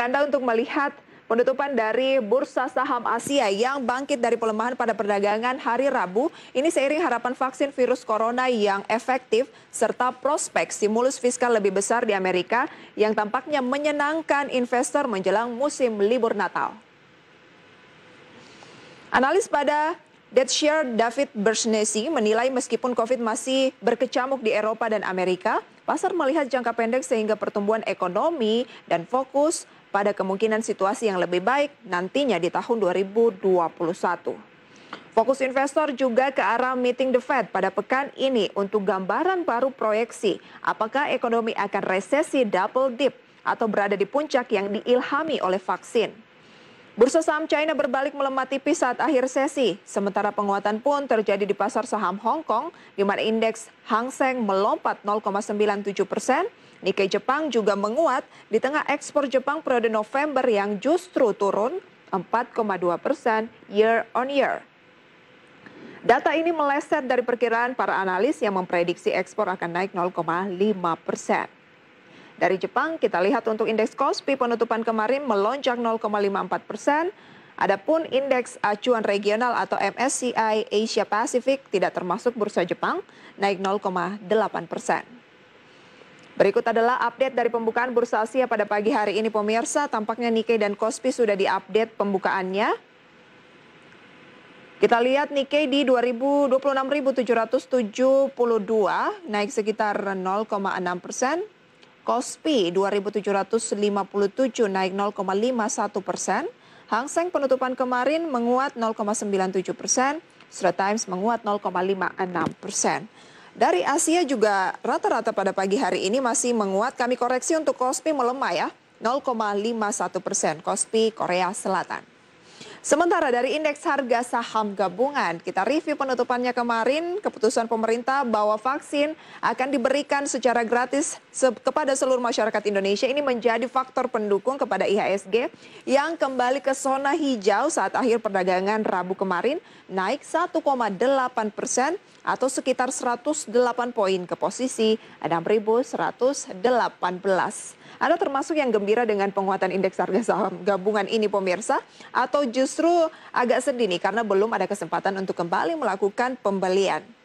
Kanda untuk melihat penutupan dari Bursa Saham Asia yang bangkit dari pelemahan pada perdagangan hari Rabu. Ini seiring harapan vaksin virus corona yang efektif serta prospek stimulus fiskal lebih besar di Amerika yang tampaknya menyenangkan investor menjelang musim libur Natal. Analis pada Deadshare David Bersnesi menilai meskipun COVID masih berkecamuk di Eropa dan Amerika, pasar melihat jangka pendek sehingga pertumbuhan ekonomi dan fokus pada kemungkinan situasi yang lebih baik nantinya di tahun 2021. Fokus investor juga ke arah meeting the Fed pada pekan ini untuk gambaran baru proyeksi apakah ekonomi akan resesi double dip atau berada di puncak yang diilhami oleh vaksin. Bursa saham China berbalik melemah tipis saat akhir sesi, sementara penguatan pun terjadi di pasar saham Hong Kong, di mana indeks Hang Seng melompat 0,97 persen, Nikkei Jepang juga menguat di tengah ekspor Jepang periode November yang justru turun 4,2 persen year on year. Data ini meleset dari perkiraan para analis yang memprediksi ekspor akan naik 0,5 persen. Dari Jepang, kita lihat untuk indeks Kospi penutupan kemarin melonjak 0,54 persen. Adapun indeks acuan regional atau MSCI Asia Pacific tidak termasuk bursa Jepang, naik 0,8 persen. Berikut adalah update dari pembukaan Bursa Asia pada pagi hari ini pemirsa. Tampaknya Nikkei dan Kospi sudah diupdate pembukaannya. Kita lihat Nikkei di 2026.772 naik sekitar 0,6 persen. Kospi 2.757 naik 0,51 persen. Hang Seng penutupan kemarin menguat 0,97 persen. Straits Times menguat 0,56 persen. Dari Asia juga rata-rata pada pagi hari ini masih menguat. Kami koreksi untuk Kospi melemah ya, 0,51 persen. Kospi Korea Selatan. Sementara dari indeks harga saham gabungan, kita review penutupannya kemarin, keputusan pemerintah bahwa vaksin akan diberikan secara gratis kepada seluruh masyarakat Indonesia ini menjadi faktor pendukung kepada IHSG yang kembali ke zona hijau saat akhir perdagangan Rabu kemarin naik 1,8 persen atau sekitar 108 poin ke posisi 6.118. Anda termasuk yang gembira dengan penguatan indeks harga saham gabungan ini pemirsa atau justru agak sedih nih karena belum ada kesempatan untuk kembali melakukan pembelian?